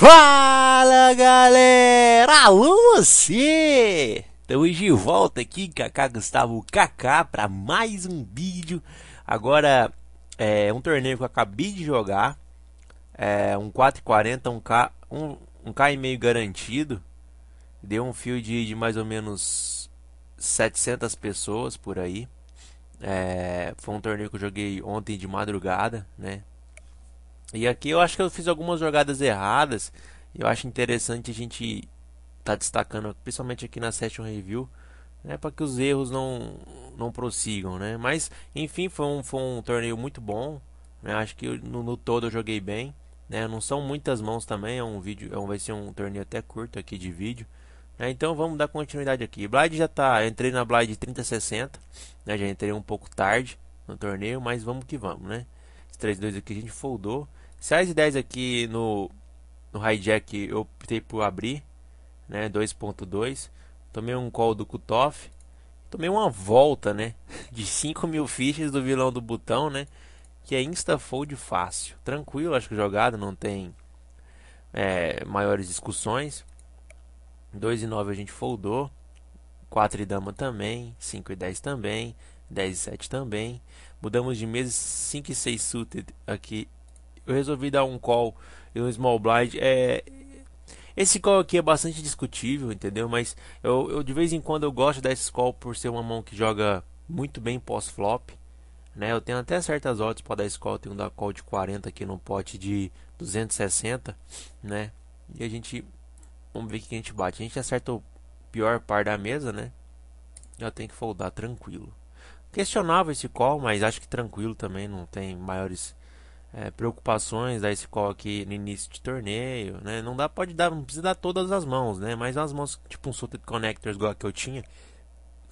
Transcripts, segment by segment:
Fala galera, alô você! Estamos de volta aqui, Kaká Gustavo Kaká, para mais um vídeo. Agora é um torneio que eu acabei de jogar, é um 440, um K, um, um K e meio garantido. Deu um fio de, de mais ou menos 700 pessoas por aí. É, foi um torneio que eu joguei ontem de madrugada, né? E aqui eu acho que eu fiz algumas jogadas erradas. Eu acho interessante a gente tá destacando, principalmente aqui na session review, né, para que os erros não não prossigam, né? Mas enfim, foi um, foi um torneio muito bom. Né? Acho que no, no, todo eu joguei bem. Né? Não são muitas mãos também. É um vídeo, é um, vai ser um torneio até curto aqui de vídeo. Né? Então vamos dar continuidade aqui. blade já tá, entrei na Blind 3060, né? Já entrei um pouco tarde no torneio, mas vamos que vamos, né? 3-2 aqui a gente foldou. Se as 10 aqui no, no hijack eu optei por abrir, né, 2.2, tomei um call do off tomei uma volta, né, de 5 mil fichas do vilão do botão, né, que é instafold fácil, tranquilo, acho que jogado não tem é, maiores discussões. 2 e 9 a gente foldou, 4 e dama também, 5 e 10 também, 10 e 7 também. Mudamos de mesa 5 e 6 suited aqui eu resolvi dar um call e um small blind. É, esse call aqui é bastante discutível, entendeu? Mas eu, eu de vez em quando eu gosto dessa call por ser uma mão que joga muito bem pós-flop. Né? Eu tenho até certas odds para dar esse call. Tem um da call de 40 aqui no pote de 260, né? E a gente... Vamos ver o que a gente bate. A gente acerta o pior par da mesa, né? Eu tenho que foldar tranquilo. Questionava esse call, mas acho que tranquilo também. Não tem maiores é, preocupações da escola aqui no início de torneio, né? Não dá, pode dar, não precisa dar todas as mãos, né? Mas as mãos, tipo um sorteio de connectors igual a que eu tinha,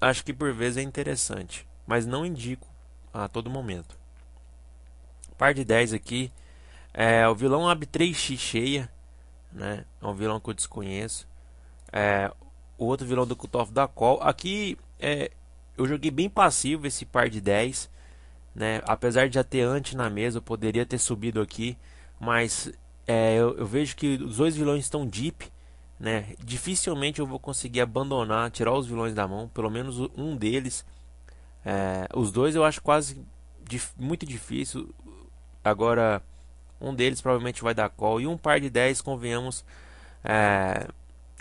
acho que por vezes é interessante, mas não indico a todo momento. Par de 10 aqui, é, o vilão ab 3x cheia, né? É um vilão que eu desconheço. É, o outro vilão do Cutoff da Call. Aqui é, eu joguei bem passivo esse par de 10. Né? Apesar de já ter antes na mesa, eu poderia ter subido aqui, mas é, eu, eu, vejo que os dois vilões estão deep, né? Dificilmente eu vou conseguir abandonar, tirar os vilões da mão, pelo menos um deles. É, os dois eu acho quase dif muito difícil. Agora, um deles provavelmente vai dar call. E um par de 10, convenhamos, é,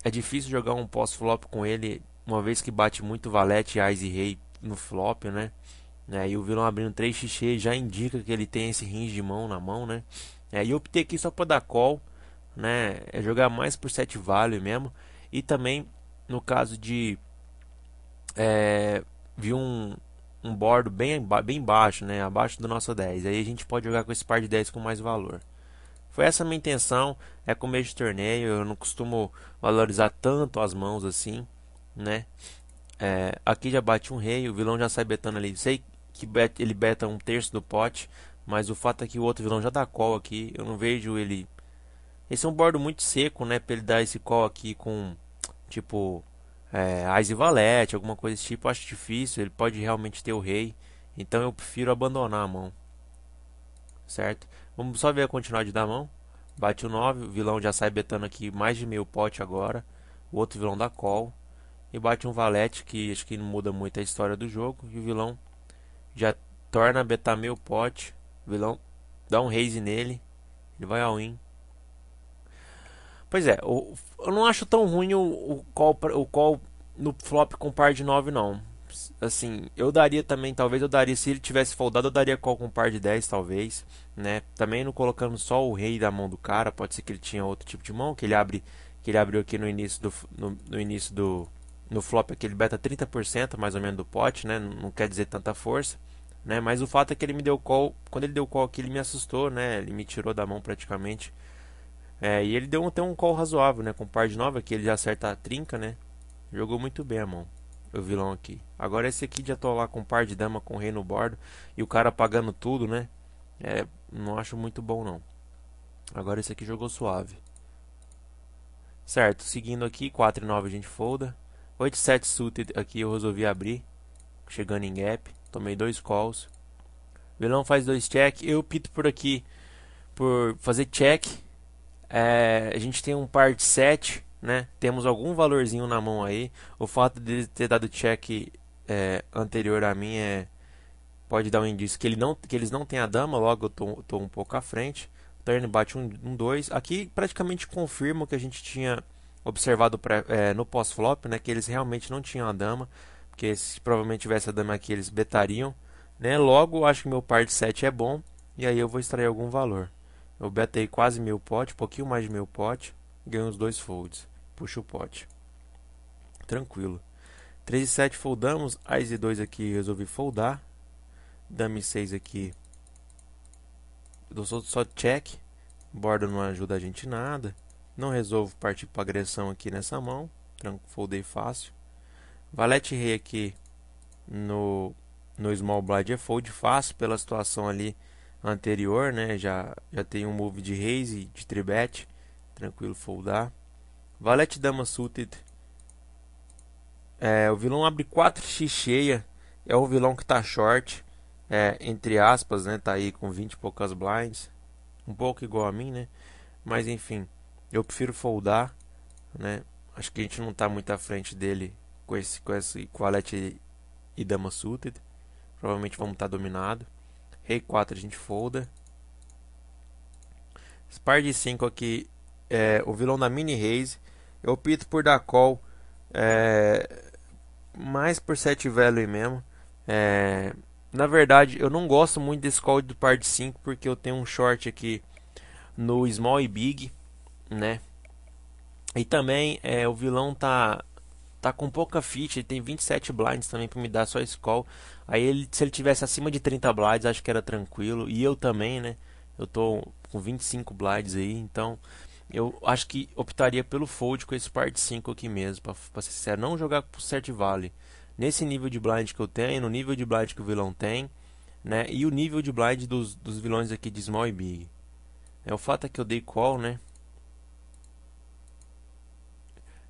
é difícil jogar um pós-flop com ele, uma vez que bate muito Valete, Ais e Rei no flop, né? Né? E o vilão abrindo 3 xx já indica que ele tem esse rins de mão na mão, né? É, e eu optei aqui só para dar call, né? É jogar mais por 7 value mesmo. E também, no caso de... É, vi um, um bordo bem, bem baixo, né? Abaixo do nosso 10. Aí a gente pode jogar com esse par de 10 com mais valor. Foi essa a minha intenção. É começo de torneio. Eu não costumo valorizar tanto as mãos assim, né? É, aqui já bate um rei. O vilão já sai betando ali. Sei, que ele beta um terço do pote, mas o fato é que o outro vilão já dá call aqui, eu não vejo ele... Esse é um bordo muito seco, né, pra ele dar esse call aqui com, tipo, é, Ice Valete, alguma coisa desse tipo, eu acho difícil, ele pode realmente ter o rei, então eu prefiro abandonar a mão. Certo? Vamos só ver a continuidade da mão. Bate o 9, o vilão já sai betando aqui mais de meio pote agora. O outro vilão dá call. E bate um valete, que acho que não muda muito a história do jogo. E o vilão já torna Betamil pote. Vilão dá um raise nele. Ele vai ao in. Pois é, eu, eu não acho tão ruim o, o, call, o call no flop com par de 9, não. Assim, eu daria também, talvez eu daria, se ele tivesse foldado, eu daria call com par de 10, talvez. Né? Também não colocando só o rei da mão do cara, pode ser que ele tinha outro tipo de mão, que ele abre que ele abriu aqui no início do, no, no início do, no flop aqui ele beta 30% mais ou menos do pote, né? Não quer dizer tanta força, né? Mas o fato é que ele me deu call, quando ele deu call aqui ele me assustou, né? Ele me tirou da mão praticamente. É, e ele deu até um call razoável, né? Com par de nova aqui ele já acerta a trinca, né? Jogou muito bem a mão, o vilão aqui. Agora esse aqui de atolar com par de dama com rei no bordo e o cara pagando tudo, né? É, não acho muito bom não. Agora esse aqui jogou suave. Certo, seguindo aqui, 4 e 9 a gente folda. 8-7 suited aqui eu resolvi abrir. Chegando em gap. Tomei dois calls. Vilão faz dois check. Eu pito por aqui por fazer check. É, a gente tem um de set, né? Temos algum valorzinho na mão aí. O fato de ter dado check é, anterior a mim é pode dar um indício que, ele não, que eles não têm a dama, logo eu tô, tô um pouco à frente. Turn bate um 2. Um, dois. Aqui praticamente confirma o que a gente tinha observado pré, é, no pós-flop, né, que eles realmente não tinham a dama, porque se provavelmente tivesse a dama aqui eles betariam, né? Logo, acho que meu par de 7 é bom e aí eu vou extrair algum valor. Eu betei quase mil pote, pouquinho mais de mil pote, ganho os dois folds, puxo o pote. Tranquilo. 3 e 7 foldamos, as e 2 aqui resolvi foldar, dame 6 aqui, dou só check, borda não ajuda a gente nada. Não resolvo partir para agressão aqui nessa mão. Foldei fácil. Valete rei aqui no, no small blind é fold fácil pela situação ali anterior, né? Já, já tem um move de reis e de tribet. Tranquilo foldar. Valete dama suited. É, o vilão abre 4x cheia. É o vilão que está short. É, entre aspas, né? Tá aí com 20 e poucas blinds. Um pouco igual a mim, né? Mas enfim. Eu prefiro foldar, né? Acho que a gente não está muito à frente dele com esse, com esse Quality e Dama Suited. Provavelmente vamos estar tá dominado. Rei 4 a gente folda. Spar de 5 aqui, é, o vilão da mini raise. Eu opto por dar call é, mais por 7 velho mesmo. É, na verdade, eu não gosto muito desse call do par de 5 porque eu tenho um short aqui no small e big né? E também é, o vilão tá tá com pouca fit ele tem 27 blinds também para me dar só esse call. Aí ele, se ele tivesse acima de 30 blinds, acho que era tranquilo. E eu também, né? Eu tô com 25 blinds aí, então eu acho que optaria pelo fold com esse part 5 aqui mesmo, para ser sincero, não jogar pro certo vale. Nesse nível de blind que eu tenho, no nível de blind que o vilão tem, né? E o nível de blind dos, dos vilões aqui de small e big. É, o fato é que eu dei call, né?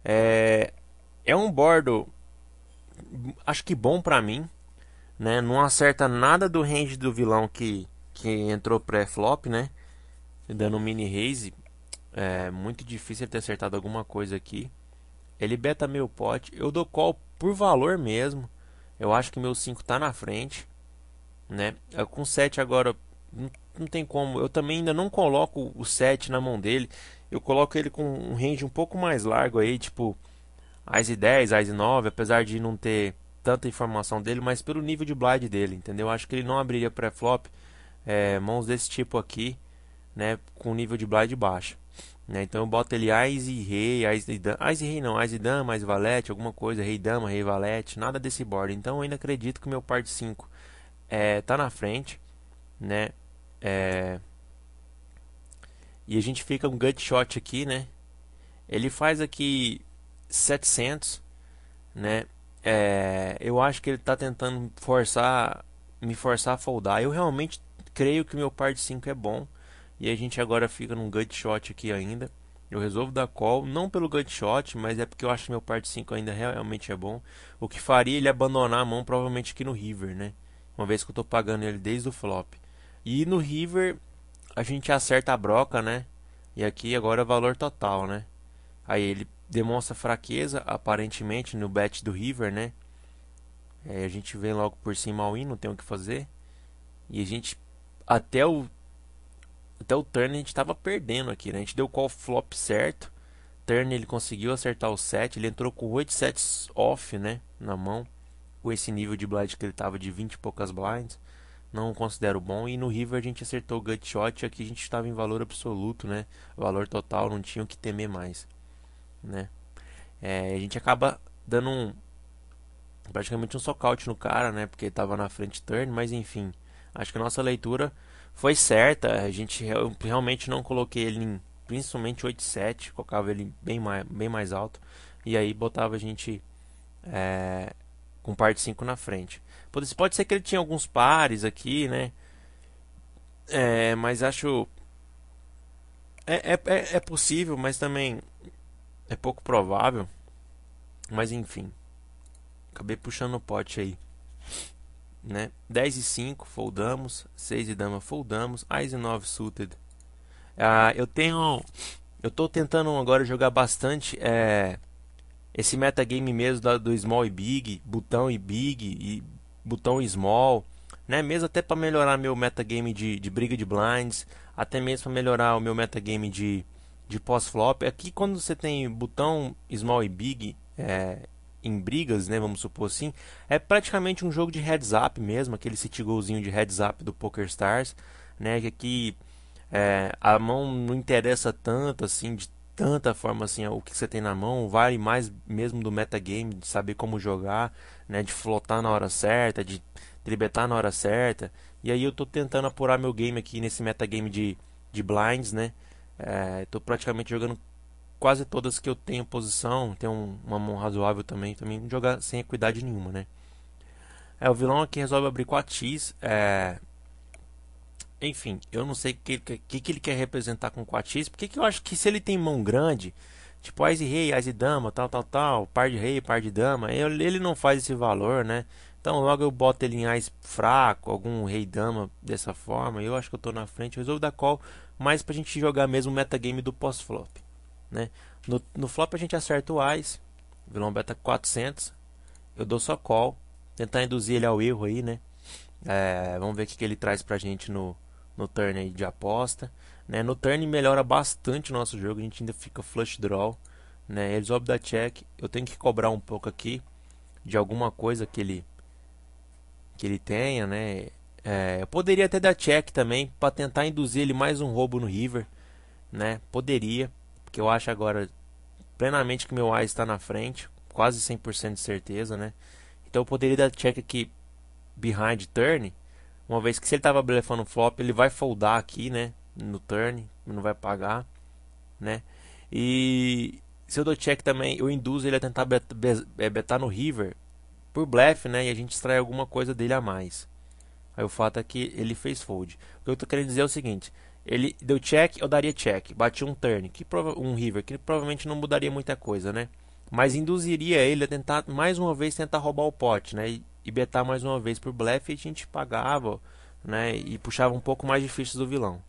É, é um bordo, acho que bom para mim, né? Não acerta nada do range do vilão que, que entrou pré-flop, né? Dando mini raise. É muito difícil ele ter acertado alguma coisa aqui. Ele beta meu pote. Eu dou call por valor mesmo. Eu acho que meu 5 tá na frente. Né? Eu, é, com 7 agora não, não, tem como. Eu também ainda não coloco o 7 na mão dele eu coloco ele com um range um pouco mais largo aí, tipo ASE 10, ASE 9, apesar de não ter tanta informação dele, mas pelo nível de blind dele, entendeu? Acho que ele não abriria pré-flop é, mãos desse tipo aqui, né, com nível de blind baixo. Né? Então eu boto ele e Rei, e Dama, e Rei não, e Dama, e Valete, alguma coisa, Rei Dama, Rei Valete, nada desse board. Então eu ainda acredito que meu par de 5 é, tá na frente, né? É, e a gente fica um gut shot aqui, né? Ele faz aqui 700, né? É, eu acho que ele está tentando forçar, me forçar a foldar. Eu realmente creio que meu par de 5 é bom. E a gente agora fica num gut shot aqui ainda. Eu resolvo dar call, não pelo gut shot, mas é porque eu acho que meu par de 5 ainda realmente é bom. O que faria ele abandonar a mão provavelmente aqui no river, né? Uma vez que eu estou pagando ele desde o flop. E no river a gente acerta a broca, né? E aqui agora é o valor total, né? Aí ele demonstra fraqueza, aparentemente, no bet do River, né? Aí é, a gente vem logo por cima ao in, não tem o que fazer. E a gente, até o até o turn a gente estava perdendo aqui, né? A gente deu qual flop certo. Turn ele conseguiu acertar o set, ele entrou com 8 sets off, né, na mão, com esse nível de blind que ele tava de 20 e poucas blinds não considero bom. E no River a gente acertou o gut shot, aqui a gente estava em valor absoluto, né? Valor total, não tinha o que temer mais, né? É, a gente acaba dando um, praticamente um socaute no cara, né? Porque estava na frente turn, mas enfim, acho que a nossa leitura foi certa. A gente realmente não coloquei ele em principalmente 8-7, colocava ele bem mais, bem mais alto e aí botava a gente é, com par de 5 na frente. Pode, pode ser que ele tinha alguns pares aqui, né? É, mas acho. É, é, é, é possível, mas também é pouco provável. Mas enfim. Acabei puxando o pote aí. Né? 10 e 5, foldamos. 6 e dama, foldamos. Ais e 9 suited. Ah, eu tenho. Eu tô tentando agora jogar bastante. É, esse metagame mesmo do small e big, botão e big e botão e small, né? Mesmo até para melhorar meu metagame de, de briga de blinds, até mesmo para melhorar o meu metagame de, de pós-flop. Aqui é quando você tem botão small e big é, em brigas, né? Vamos supor assim, é praticamente um jogo de heads up mesmo, aquele city golzinho de heads up do Poker Stars, né? Que aqui é, a mão não interessa tanto assim de tanta forma assim, o que você tem na mão, vale mais mesmo do metagame, de saber como jogar, né, de flotar na hora certa, de tribetar na hora certa. E aí eu tô tentando apurar meu game aqui nesse metagame de, de blinds, né? É, tô praticamente jogando quase todas que eu tenho posição, tenho uma mão razoável também, também jogar sem equidade nenhuma, né? É, o vilão aqui resolve abrir com a é, enfim, eu não sei o que, que, que, ele quer representar com 4x, porque que eu acho que se ele tem mão grande, tipo as rei, as dama, tal, tal, tal, par de rei, par de dama, ele, ele não faz esse valor, né? Então logo eu boto ele em as fraco, algum rei dama dessa forma, eu acho que eu tô na frente, eu resolvo dar call mais pra gente jogar mesmo o metagame do pós-flop, né? No, no flop a gente acerta o as, vilão beta 400, eu dou só call, tentar induzir ele ao erro aí, né? É, vamos ver o que, que ele traz pra gente no, no turn aí de aposta. Né? No turn melhora bastante o nosso jogo, a gente ainda fica flush draw. Né? Eles optam da check, eu tenho que cobrar um pouco aqui de alguma coisa que ele, que ele tenha. Né? É, eu poderia até dar check também para tentar induzir ele mais um roubo no river. Né? Poderia, porque eu acho agora plenamente que meu Ice está na frente, quase 100% de certeza. Né? Então eu poderia dar check aqui behind turn uma vez que se ele tava blefando flop, ele vai foldar aqui, né? No turn, não vai pagar, né? E se eu dou check também, eu induzo ele a tentar bet, bet, é, betar no river por blefe, né? E a gente extrai alguma coisa dele a mais. Aí o fato é que ele fez fold. O que eu tô querendo dizer é o seguinte, ele deu check, eu daria check, bati um turn, que um river, que provavelmente não mudaria muita coisa, né? Mas induziria ele a tentar mais uma vez tentar roubar o pote, né? E e betar mais uma vez por blefe, a gente pagava, né? E puxava um pouco mais de fichas do vilão.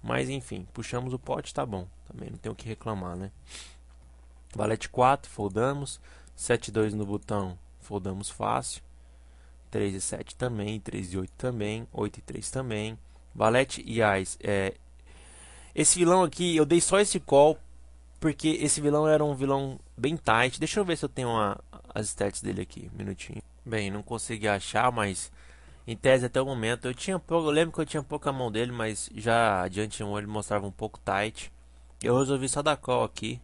Mas enfim, puxamos o pote, tá bom. Também não tenho o que reclamar, né? Valete 4, foldamos. 7-2 no botão, foldamos fácil. 3 e 7 também, 3 e 8 também, 8 e 3 também. Valete e Ais. É... Esse vilão aqui, eu dei só esse call porque esse vilão era um vilão bem tight. Deixa eu ver se eu tenho uma, as stats dele aqui, um minutinho. Bem, não consegui achar, mas em tese até o momento eu tinha pouco, eu lembro que eu tinha pouca mão dele, mas já adiante um ele mostrava um pouco tight. Eu resolvi só dar call aqui.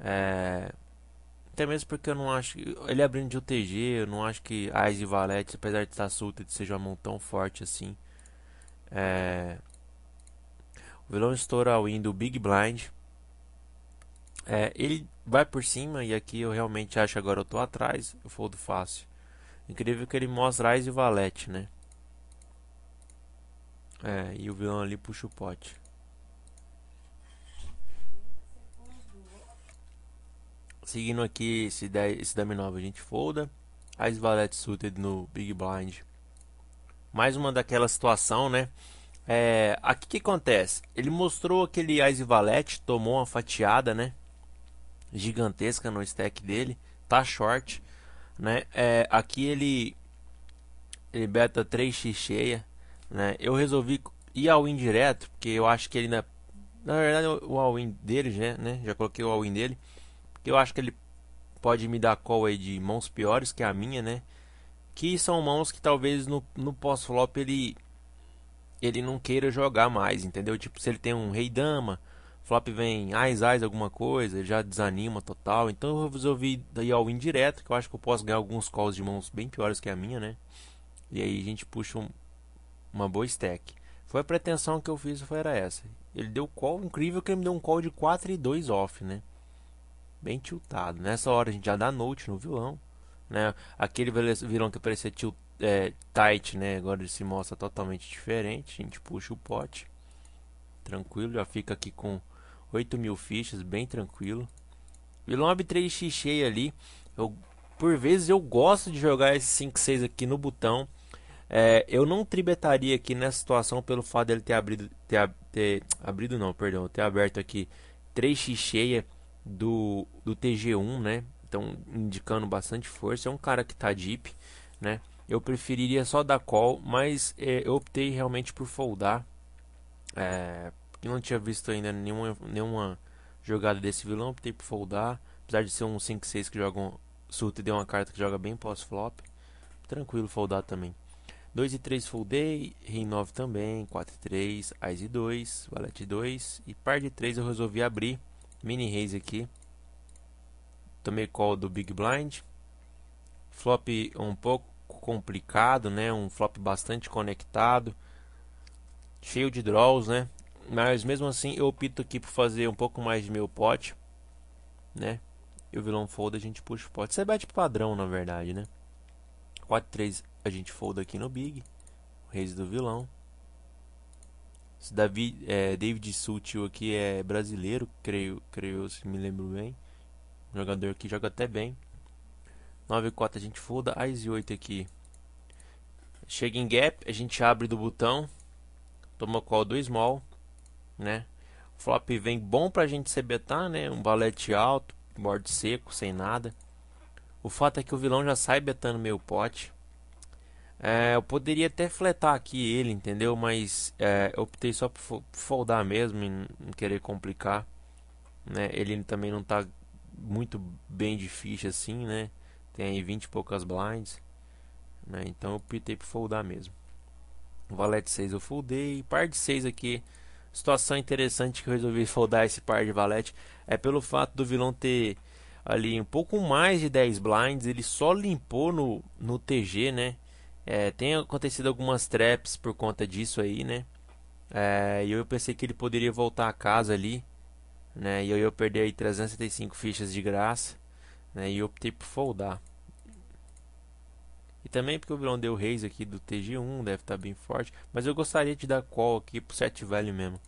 É... Até mesmo porque eu não acho. Ele abrindo de UTG, eu não acho que Ais e Valete, apesar de estar solto seja uma mão tão forte assim. É... O vilão estoura a win do Big Blind. É, ele vai por cima e aqui eu realmente acho agora eu tô atrás, eu foldo fácil. Incrível que ele mostra Rise e Valete, né? É, e o vilão ali puxa o pote. Seguindo aqui esse, 10, esse Dame 9 a gente folda. Ice Valete Suited no Big Blind. Mais uma daquela situação, né? É, aqui que acontece? Ele mostrou aquele Ice Valete, tomou uma fatiada, né? Gigantesca no stack dele. Tá short né? É, aqui ele ele beta 3x cheia, né? Eu resolvi ir ao in direto, porque eu acho que ele ainda na verdade o all-in dele já, né? né? Já coloquei o all-in dele, porque eu acho que ele pode me dar call aí de mãos piores que a minha, né? Que são mãos que talvez no, no pós-flop ele ele não queira jogar mais, entendeu? Tipo, se ele tem um rei dama, flop vem ais, ais, alguma coisa, ele já desanima total. Então eu resolvi ir ao indireto, que eu acho que eu posso ganhar alguns calls de mãos bem piores que a minha, né? E aí a gente puxa um, uma boa stack. Foi a pretensão que eu fiz, foi era essa. Ele deu call, incrível que ele me deu um call de 4 e 2 off, né? Bem tiltado. Nessa hora a gente já dá note no vilão, né? Aquele vilão que parecia tilt, é, tight, né? Agora ele se mostra totalmente diferente. A gente puxa o pote. Tranquilo, já fica aqui com 8 mil fichas, bem tranquilo. E Lomb 3x cheio ali. Eu, por vezes eu gosto de jogar esse 5-6 aqui no botão. É, eu não tribetaria aqui nessa situação pelo fato dele ter abrido, ter, ter abrido não, perdão, ter aberto aqui 3x cheia do, do TG1, né? Então indicando bastante força. É um cara que tá deep, né? Eu preferiria só dar call, mas é, eu optei realmente por foldar. É, eu não tinha visto ainda nenhuma, nenhuma jogada desse vilão, optei por foldar. Apesar de ser um 5-6 que joga um surto e deu uma carta que joga bem pós-flop. Tranquilo foldar também. 2 e 3 foldei, rei 9 também, 4 e 3, Ais e 2, valete 2 e par de 3 eu resolvi abrir, mini reis aqui. Tomei call do big blind. Flop um pouco complicado, né? Um flop bastante conectado. Cheio de draws, né? Mas mesmo assim eu opto aqui por fazer um pouco mais de meu pote, né? E o vilão folda a gente puxa o pote. Você bate padrão, na verdade, né? 4, 3 a gente folda aqui no big. O reis do vilão. Esse Davi, é, David Sutil aqui é brasileiro, creio, creio se me lembro bem. jogador que joga até bem. 9 4 a gente folda. As 8 aqui. Chega em gap, a gente abre do botão. Toma qual do small né? O flop vem bom pra gente se betar, né? Um valete alto, board seco, sem nada. O fato é que o vilão já sai betando meio pote. É, eu poderia até fletar aqui ele, entendeu? Mas é, eu optei só por foldar mesmo e não querer complicar. Né? Ele também não tá muito bem de ficha assim, né? Tem aí 20 e poucas blinds. Né? Então eu optei por foldar mesmo. O valete 6 eu foldei. Par de 6 aqui situação interessante que eu resolvi foldar esse par de valete é pelo fato do vilão ter ali um pouco mais de 10 blinds, ele só limpou no, no TG, né? É, tem acontecido algumas traps por conta disso aí, né? É, e eu pensei que ele poderia voltar a casa ali, né? E eu ia perder aí 375 fichas de graça, né? E eu optei por foldar. E também porque o deu raise aqui do TG1 deve estar tá bem forte. Mas eu gostaria de dar call aqui pro 7 Velho mesmo.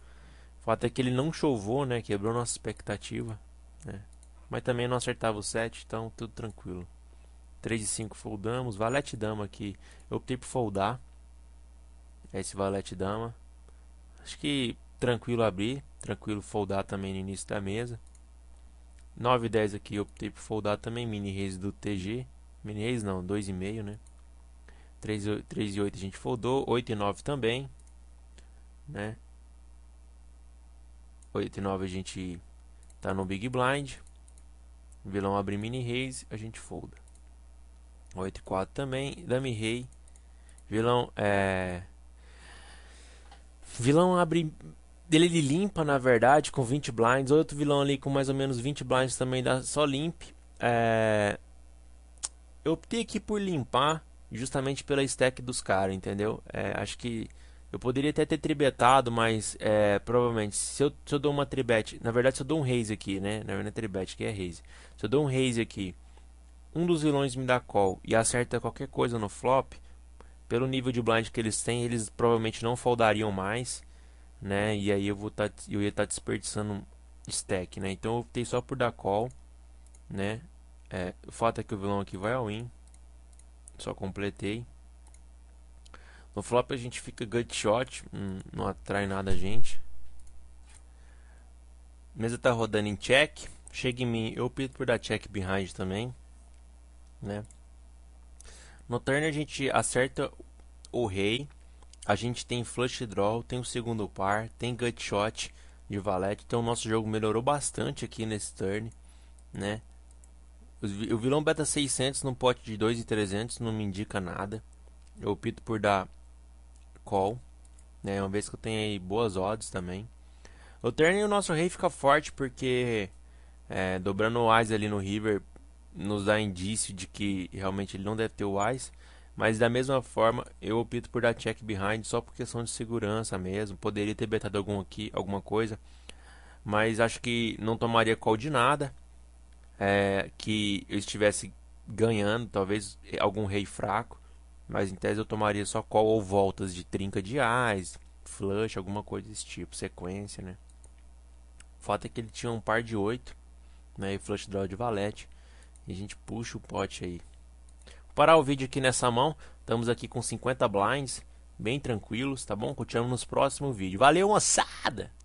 O fato é que ele não chovou, né? Quebrou nossa expectativa. Né? Mas também não acertava o 7, então tudo tranquilo. 3 e 5 foldamos. Valete Dama aqui. Eu optei por foldar. É esse Valete Dama. Acho que tranquilo abrir. Tranquilo foldar também no início da mesa. 9 e 10 aqui eu optei por foldar também. Mini raise do TG. Mini raise não, 2,5 né. 3, 3 e 8 a gente foldou, 8 e 9 também, né? 8 e 9 a gente tá no Big Blind, vilão abre mini raise, a gente folda. 8 e 4 também, dame rei, vilão é... Vilão abre ele, limpa, na verdade, com 20 blinds. Outro vilão ali com mais ou menos 20 blinds também dá só limp. É... Eu optei aqui por limpar justamente pela stack dos caras, entendeu? É, acho que eu poderia até ter tribetado, mas é, provavelmente se eu, se eu dou uma tribet, na verdade se eu dou um raise aqui, né? Na verdade é tribet que é raise. Se eu dou um raise aqui, um dos vilões me dá call e acerta qualquer coisa no flop, pelo nível de blind que eles têm, eles provavelmente não foldariam mais, né? E aí eu vou tá, eu ia estar tá desperdiçando stack, né? Então eu optei só por dar call, né? É, o fato é que o vilão aqui vai ao win. Só completei. No flop a gente fica gut shot, hum, não atrai nada a gente. Mesa tá rodando em check. Chega em mim, eu pido por dar check behind também, né? No turn a gente acerta o rei, a gente tem flush draw, tem o segundo par, tem gut shot de valete, então o nosso jogo melhorou bastante aqui nesse turn, né? O vilão beta 600 no pote de 2 e 300 não me indica nada. Eu opto por dar call, né? Uma vez que eu tenho aí boas odds também. O turn e o nosso rei fica forte porque é, dobrando o eyes ali no river nos dá indício de que realmente ele não deve ter o eyes. Mas da mesma forma, eu opto por dar check behind só por questão de segurança mesmo. Poderia ter betado algum aqui, alguma coisa, mas acho que não tomaria call de nada é, que eu estivesse ganhando, talvez é, algum rei fraco, mas em tese eu tomaria só call ou voltas de trinca de ás, flush, alguma coisa desse tipo, sequência, né? O fato é que ele tinha um par de oito, né, e flush draw de valete, e a gente puxa o pote aí. Vou parar o vídeo aqui nessa mão, estamos aqui com 50 blinds, bem tranquilos, tá bom? Continuamos no próximo vídeo. Valeu, moçada!